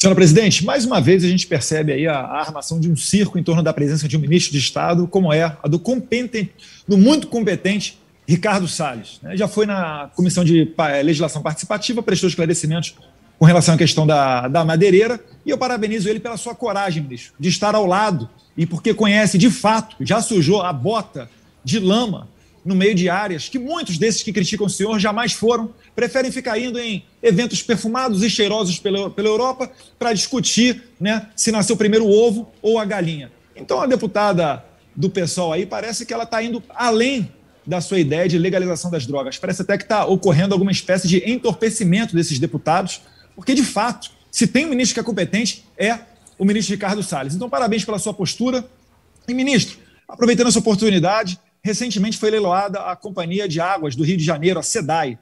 Senhora presidente, mais uma vez a gente percebe aí a, a, armação de um circo em torno da presença de um ministro de Estado, como é a do competente, do muito competente Ricardo Salles. Né? Já foi na Comissão de eh, Legislação Participativa, prestou esclarecimentos com relação à questão da, da madeireira, e eu parabenizo ele pela sua coragem, ministro, de estar ao lado e porque conhece de fato, já sujou a bota de lama no meio de áreas que muitos desses que criticam o senhor jamais foram, preferem ficar indo em eventos perfumados e cheirosos pela, pela Europa para discutir né, se nasceu primeiro o ovo ou a galinha. Então, a deputada do pessoal aí parece que ela está indo além da sua ideia de legalização das drogas. Parece até que está ocorrendo alguma espécie de entorpecimento desses deputados, porque, de fato, se tem um ministro que é competente, é o ministro Ricardo Salles. Então, parabéns pela sua postura. E, ministro, aproveitando essa oportunidade, Recentemente foi leiloada a Companhia de Águas do Rio de Janeiro, a SEDAI.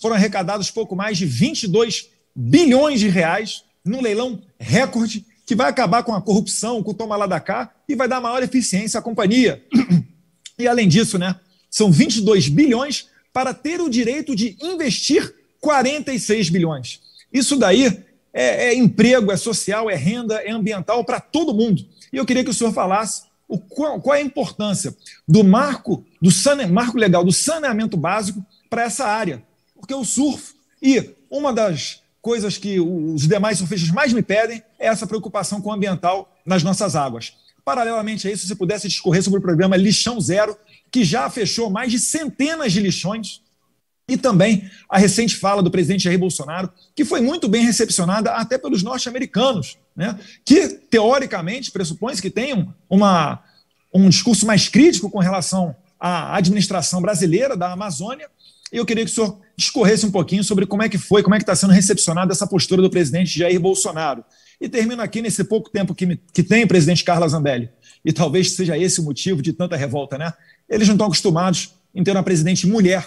Foram arrecadados pouco mais de 22 bilhões de reais num leilão recorde que vai acabar com a corrupção, com o toma lá da cá e vai dar maior eficiência à companhia. E além disso, né, são 22 bilhões para ter o direito de investir 46 bilhões. Isso daí é, é emprego, é social, é renda, é ambiental para todo mundo. E eu queria que o senhor falasse o, qual, qual é a importância do marco, do sane, marco legal do saneamento básico para essa área. Porque o surf e uma das coisas que os demais surfistas mais me pedem é essa preocupação com o ambiental nas nossas águas. Paralelamente a isso, se pudesse discorrer sobre o programa Lixão Zero, que já fechou mais de centenas de lixões e também a recente fala do presidente Jair Bolsonaro, que foi muito bem recepcionada até pelos norte-americanos, né, que teoricamente pressupõe que tenham uma, um discurso mais crítico com relação à administração brasileira da Amazônia. E eu queria que o senhor discorresse um pouquinho sobre como é que foi, como é que está sendo recepcionada essa postura do presidente Jair Bolsonaro. E termino aqui nesse pouco tempo que, me, que tem, presidente Carla Zambelli, e talvez seja esse o motivo de tanta revolta, né? Eles não estão acostumados em ter uma presidente mulher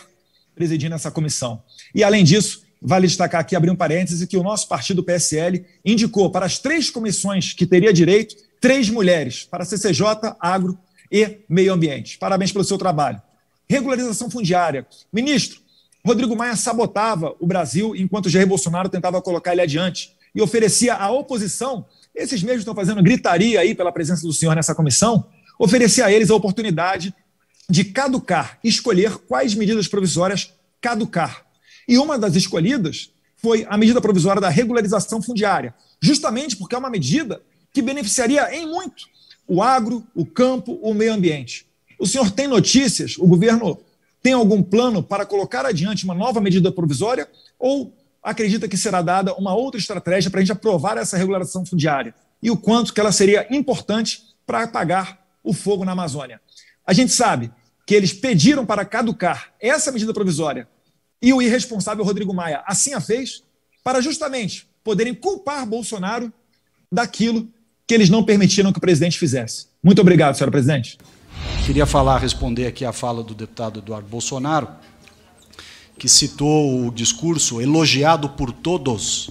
presidindo essa comissão. E, além disso, vale destacar aqui, abrir um parêntese, que o nosso partido PSL indicou para as três comissões que teria direito, três mulheres, para CCJ, Agro e Meio Ambiente. Parabéns pelo seu trabalho. Regularização fundiária. Ministro, Rodrigo Maia sabotava o Brasil enquanto Jair Bolsonaro tentava colocar ele adiante e oferecia à oposição, esses mesmos estão fazendo gritaria aí pela presença do senhor nessa comissão, oferecia a eles a oportunidade de caducar, escolher quais medidas provisórias caducar. E uma das escolhidas foi a medida provisória da regularização fundiária, justamente porque é uma medida que beneficiaria em muito o agro, o campo, o meio ambiente. O senhor tem notícias? O governo tem algum plano para colocar adiante uma nova medida provisória ou acredita que será dada uma outra estratégia para a gente aprovar essa regularização fundiária e o quanto que ela seria importante para apagar o fogo na Amazônia? A gente sabe que eles pediram para caducar essa medida provisória e o irresponsável Rodrigo Maia assim a fez, para justamente poderem culpar Bolsonaro daquilo que eles não permitiram que o presidente fizesse. Muito obrigado, senhora presidente. Queria falar, responder aqui à fala do deputado Eduardo Bolsonaro, que citou o discurso elogiado por todos,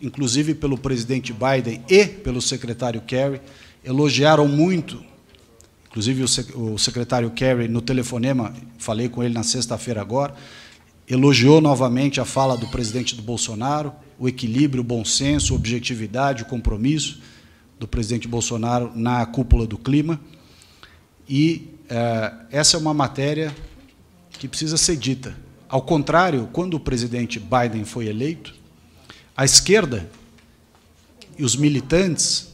inclusive pelo presidente Biden e pelo secretário Kerry, elogiaram muito Inclusive, o secretário Kerry, no telefonema, falei com ele na sexta-feira agora, elogiou novamente a fala do presidente do Bolsonaro, o equilíbrio, o bom senso, a objetividade, o compromisso do presidente Bolsonaro na cúpula do clima. E eh, essa é uma matéria que precisa ser dita. Ao contrário, quando o presidente Biden foi eleito, a esquerda e os militantes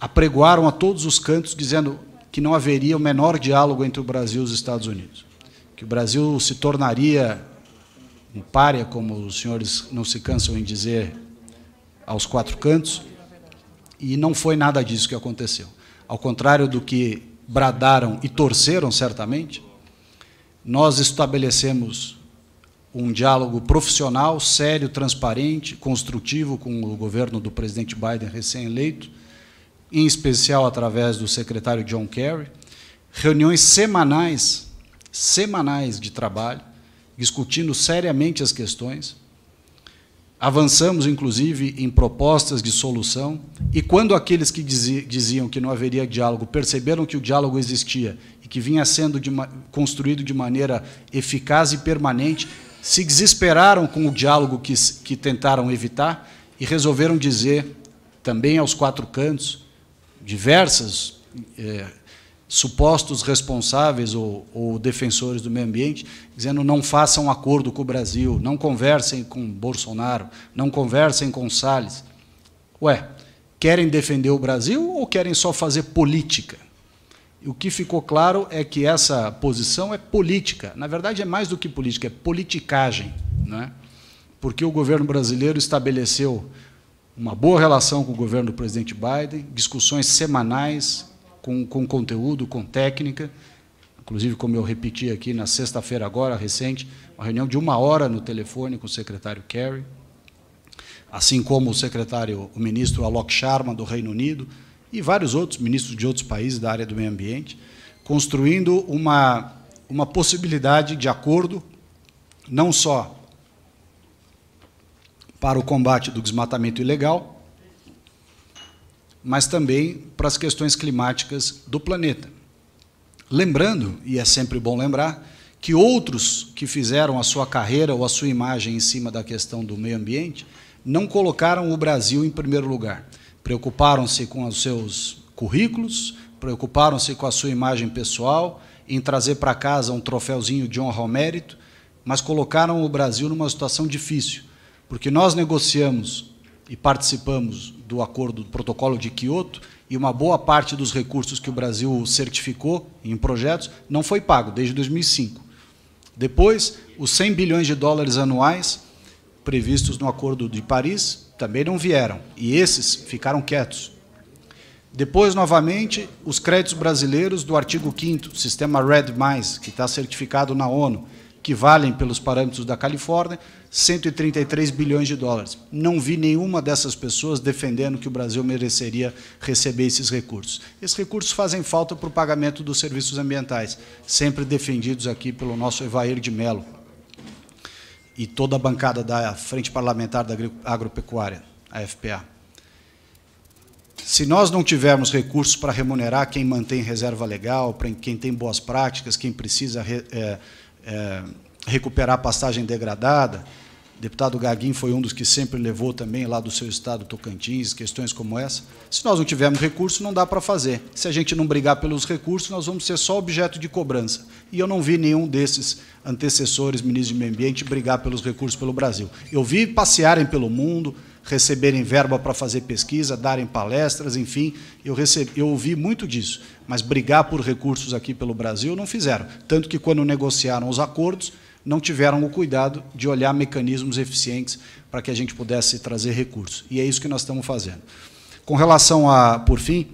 apregoaram a todos os cantos dizendo que não haveria o menor diálogo entre o Brasil e os Estados Unidos, que o Brasil se tornaria um párea, como os senhores não se cansam em dizer aos quatro cantos, e não foi nada disso que aconteceu. Ao contrário do que bradaram e torceram, certamente, nós estabelecemos um diálogo profissional, sério, transparente, construtivo com o governo do presidente Biden recém-eleito em especial através do secretário John Kerry, reuniões semanais, semanais de trabalho, discutindo seriamente as questões. Avançamos, inclusive, em propostas de solução, e quando aqueles que diziam que não haveria diálogo perceberam que o diálogo existia e que vinha sendo de uma, construído de maneira eficaz e permanente, se desesperaram com o diálogo que, que tentaram evitar e resolveram dizer, também aos quatro cantos, diversas é, supostos responsáveis ou, ou, defensores do meio ambiente, dizendo não façam acordo com o Brasil, não conversem com Bolsonaro, não conversem com Salles. Ué, querem defender o Brasil ou querem só fazer política? E o que ficou claro é que essa posição é política. Na verdade, é mais do que política, é politicagem. Né? Porque o governo brasileiro estabeleceu uma boa relação com o governo do presidente Biden, discussões semanais com, com conteúdo, com técnica, inclusive, como eu repeti aqui na sexta-feira agora, recente, uma reunião de uma hora no telefone com o secretário Kerry, assim como o secretário, o ministro Alok Sharma, do Reino Unido, e vários outros ministros de outros países da área do meio ambiente, construindo uma, uma possibilidade de acordo, não só para o combate do desmatamento ilegal, mas também para as questões climáticas do planeta. Lembrando, e é sempre bom lembrar, que outros que fizeram a sua carreira ou a sua imagem em cima da questão do meio ambiente não colocaram o Brasil em primeiro lugar. Preocuparam-se com os seus currículos, preocuparam-se com a sua imagem pessoal, em trazer para casa um troféuzinho de honra ao mérito, mas colocaram o Brasil numa situação difícil porque nós negociamos e participamos do acordo do protocolo de Quioto e uma boa parte dos recursos que o Brasil certificou em projetos não foi pago desde 2005. Depois, os 100 bilhões de dólares anuais previstos no Acordo de Paris também não vieram, e esses ficaram quietos. Depois, novamente, os créditos brasileiros do artigo 5 sistema RED+, que está certificado na ONU, que valem pelos parâmetros da Califórnia, 133 bilhões de dólares. Não vi nenhuma dessas pessoas defendendo que o Brasil mereceria receber esses recursos. Esses recursos fazem falta para o pagamento dos serviços ambientais, sempre defendidos aqui pelo nosso Evair de Mello e toda a bancada da Frente Parlamentar da Agropecuária, a FPA. Se nós não tivermos recursos para remunerar quem mantém reserva legal, para quem tem boas práticas, quem precisa é, é, recuperar a passagem degradada, deputado Gaguinho foi um dos que sempre levou também lá do seu estado Tocantins, questões como essa. Se nós não tivermos recurso, não dá para fazer. Se a gente não brigar pelos recursos, nós vamos ser só objeto de cobrança. E eu não vi nenhum desses antecessores, ministros de meio ambiente, brigar pelos recursos pelo Brasil. Eu vi passearem pelo mundo, receberem verba para fazer pesquisa, darem palestras, enfim, eu, recebi, eu ouvi muito disso. Mas brigar por recursos aqui pelo Brasil não fizeram. Tanto que, quando negociaram os acordos, não tiveram o cuidado de olhar mecanismos eficientes para que a gente pudesse trazer recursos. E é isso que nós estamos fazendo. Com relação a, por fim,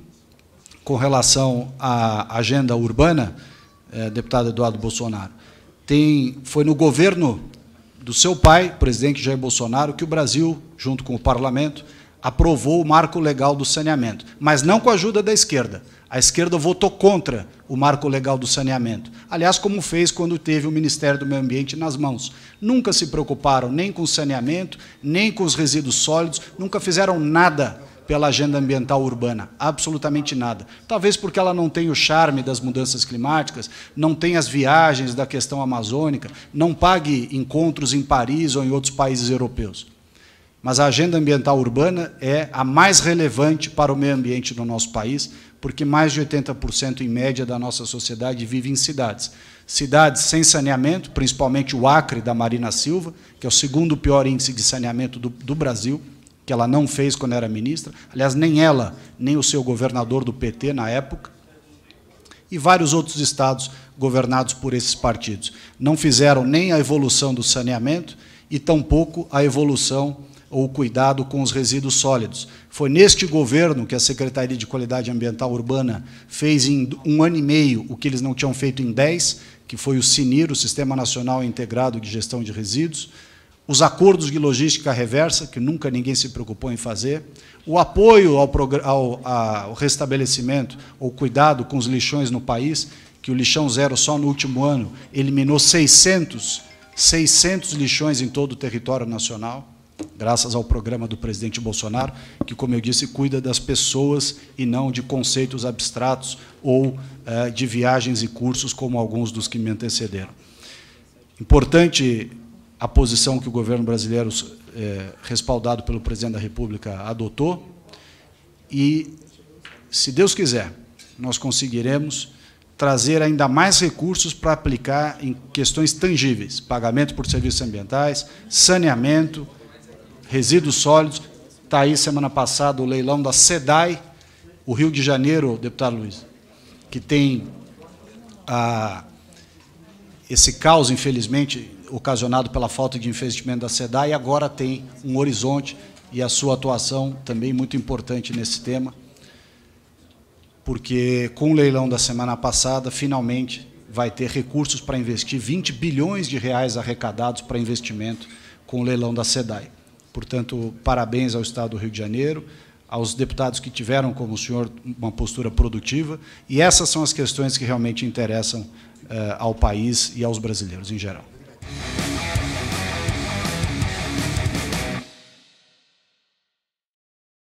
com relação à agenda urbana, é, deputado Eduardo Bolsonaro, tem, foi no governo do seu pai, presidente Jair Bolsonaro, que o Brasil, junto com o parlamento, aprovou o marco legal do saneamento, mas não com a ajuda da esquerda. A esquerda votou contra o marco legal do saneamento. Aliás, como fez quando teve o Ministério do Meio Ambiente nas mãos. Nunca se preocuparam nem com o saneamento, nem com os resíduos sólidos, nunca fizeram nada pela agenda ambiental urbana, absolutamente nada. Talvez porque ela não tem o charme das mudanças climáticas, não tem as viagens da questão amazônica, não pague encontros em Paris ou em outros países europeus mas a agenda ambiental urbana é a mais relevante para o meio ambiente do nosso país, porque mais de 80% em média da nossa sociedade vive em cidades. Cidades sem saneamento, principalmente o Acre da Marina Silva, que é o segundo pior índice de saneamento do, do Brasil, que ela não fez quando era ministra, aliás, nem ela, nem o seu governador do PT na época, e vários outros estados governados por esses partidos. Não fizeram nem a evolução do saneamento e tampouco a evolução ou cuidado com os resíduos sólidos. Foi neste governo que a Secretaria de Qualidade Ambiental Urbana fez em um ano e meio o que eles não tinham feito em dez, que foi o SINIR, o Sistema Nacional Integrado de Gestão de Resíduos, os acordos de logística reversa, que nunca ninguém se preocupou em fazer, o apoio ao, ao, ao restabelecimento ou cuidado com os lixões no país, que o lixão zero só no último ano eliminou 600, 600 lixões em todo o território nacional graças ao programa do presidente Bolsonaro, que, como eu disse, cuida das pessoas e não de conceitos abstratos ou eh, de viagens e cursos, como alguns dos que me antecederam. Importante a posição que o governo brasileiro, eh, respaldado pelo presidente da República, adotou, e, se Deus quiser, nós conseguiremos trazer ainda mais recursos para aplicar em questões tangíveis, pagamento por serviços ambientais, saneamento, resíduos sólidos. Está aí semana passada o leilão da SEDAI, o Rio de Janeiro, deputado Luiz, que tem ah, esse caos, infelizmente, ocasionado pela falta de investimento da SEDAI, agora tem um horizonte e a sua atuação também muito importante nesse tema, porque com o leilão da semana passada, finalmente vai ter recursos para investir 20 bilhões de reais arrecadados para investimento com o leilão da SEDAI. Portanto, parabéns ao Estado do Rio de Janeiro, aos deputados que tiveram, como o senhor, uma postura produtiva. E essas são as questões que realmente interessam eh, ao país e aos brasileiros em geral.